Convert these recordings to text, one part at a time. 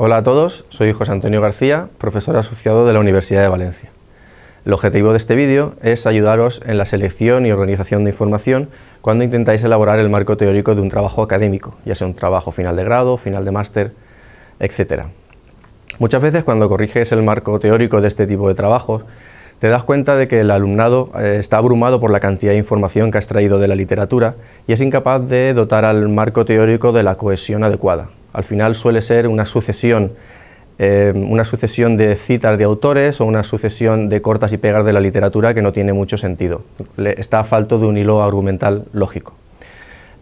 Hola a todos, soy José Antonio García, profesor asociado de la Universidad de Valencia. El objetivo de este vídeo es ayudaros en la selección y organización de información cuando intentáis elaborar el marco teórico de un trabajo académico, ya sea un trabajo final de grado, final de máster, etc. Muchas veces cuando corriges el marco teórico de este tipo de trabajos, te das cuenta de que el alumnado eh, está abrumado por la cantidad de información que has traído de la literatura y es incapaz de dotar al marco teórico de la cohesión adecuada, al final suele ser una sucesión, eh, una sucesión de citas de autores o una sucesión de cortas y pegas de la literatura que no tiene mucho sentido. está a falto de un hilo argumental lógico.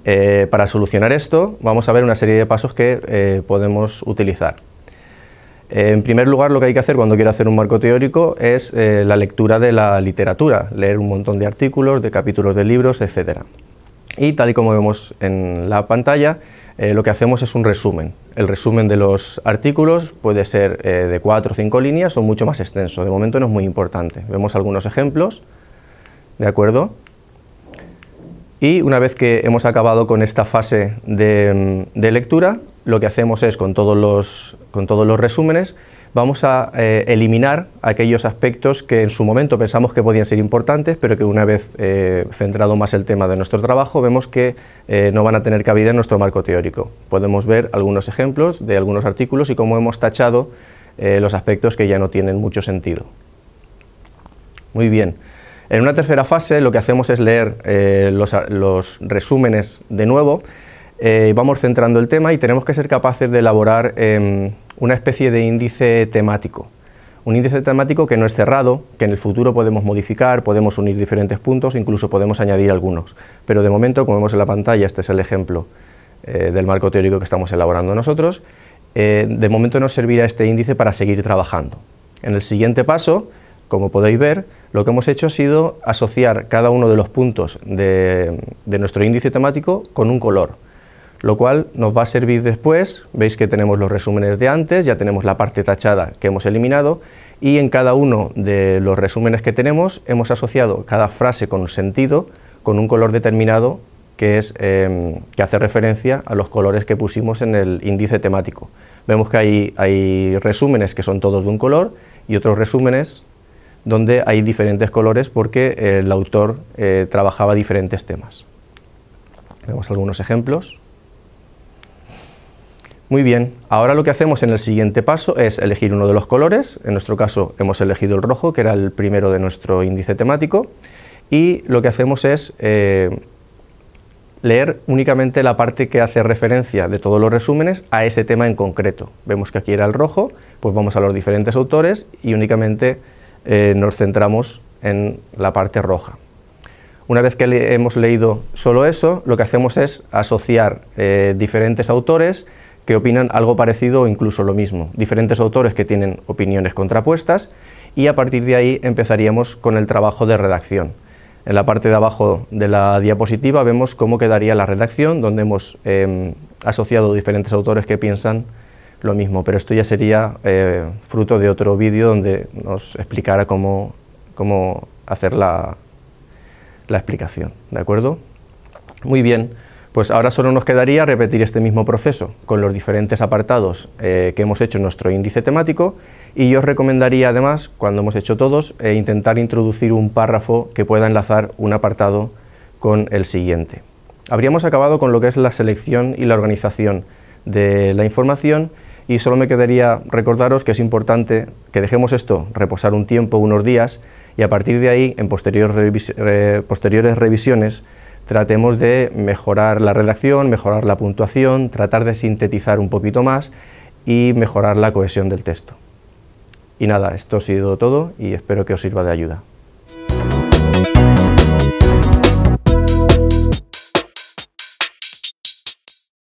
Eh, para solucionar esto, vamos a ver una serie de pasos que eh, podemos utilizar. en primer lugar, lo que hay que hacer cuando quiero hacer un marco teórico es la lectura de la literatura, leer un montón de artículos, de capítulos de libros, etcétera. Y tal y como vemos en la pantalla, eh, lo que hacemos es un resumen. El resumen de los artículos puede ser eh, de cuatro o cinco líneas o mucho más extenso. De momento no es muy importante. Vemos algunos ejemplos, ¿de acuerdo? Y una vez que hemos acabado con esta fase de, mm, lectura, lo que hacemos es, con todos con todos los resúmenes, vamos a eh, eliminar aquellos aspectos que en su momento pensamos que podían ser importantes, pero que una vez eh, centrado más el tema de nuestro trabajo, vemos que eh, no van a tener cabida en nuestro marco teórico. Podemos ver algunos ejemplos de algunos artículos y cómo hemos tachado los aspectos que ya no tienen mucho sentido. Muy bien. En una tercera fase lo que hacemos es leer los, resúmenes de nuevo, vamos centrando el tema y tenemos que ser capaces de elaborar em, una especie de índice temático. Un índice temático que no es cerrado, que en el futuro podemos modificar, podemos unir diferentes puntos, incluso podemos añadir algunos. Pero de momento, como vemos en la pantalla, este es el ejemplo eh, del marco teórico que estamos elaborando nosotros, eh, de momento nos servirá este índice para seguir trabajando. En el siguiente paso, como podéis ver, lo que hemos hecho ha sido asociar cada uno de los puntos de nuestro índice temático con un color lo cual nos va a servir después, veis que tenemos los resúmenes de antes, ya tenemos la parte tachada que hemos eliminado y en cada uno de los resúmenes que tenemos hemos asociado cada frase con un sentido, con un color determinado que, em, que hace referencia a los colores que pusimos en el índice temático. Vemos que hay, resúmenes que son todos de un color y otros resúmenes donde hay diferentes colores porque el autor eh, trabajaba diferentes temas. Vemos algunos ejemplos. Muy bien, ahora lo que hacemos en el siguiente paso es elegir uno de los colores, en nuestro caso hemos elegido el rojo, que era el primero de nuestro índice temático, y lo que hacemos es eh, leer únicamente la parte que hace referencia de todos los resúmenes a ese tema en concreto. Vemos que aquí era el rojo, pues vamos a los diferentes autores y únicamente eh, nos centramos en la parte roja. Una vez que hemos leído solo eso, lo que hacemos es asociar eh, diferentes autores que opinan algo parecido o incluso lo mismo, diferentes autores que tienen opiniones contrapuestas y a partir de ahí empezaríamos con el trabajo de redacción. En la parte de abajo de la diapositiva vemos cómo quedaría la redacción, donde hemos em, asociado diferentes autores que piensan lo mismo, pero esto ya sería eh, fruto de otro vídeo donde nos explicara cómo, hacer la, la explicación, ¿de acuerdo? Muy bien. Pues ahora solo nos quedaría repetir este mismo proceso con los diferentes apartados eh, que hemos hecho en nuestro índice temático y yo os recomendaría además, cuando hemos hecho todos, eh, intentar introducir un párrafo que pueda enlazar un apartado con el siguiente. Habríamos acabado con lo que es la selección y la organización de la información y solo me quedaría recordaros que es importante que dejemos esto reposar un tiempo, unos días, y a partir de ahí, en posteriores revisiones, tratemos de mejorar la redacción, mejorar la puntuación, tratar de sintetizar un poquito más y mejorar la cohesión del texto. Y nada, esto ha sido todo y espero que os sirva de ayuda.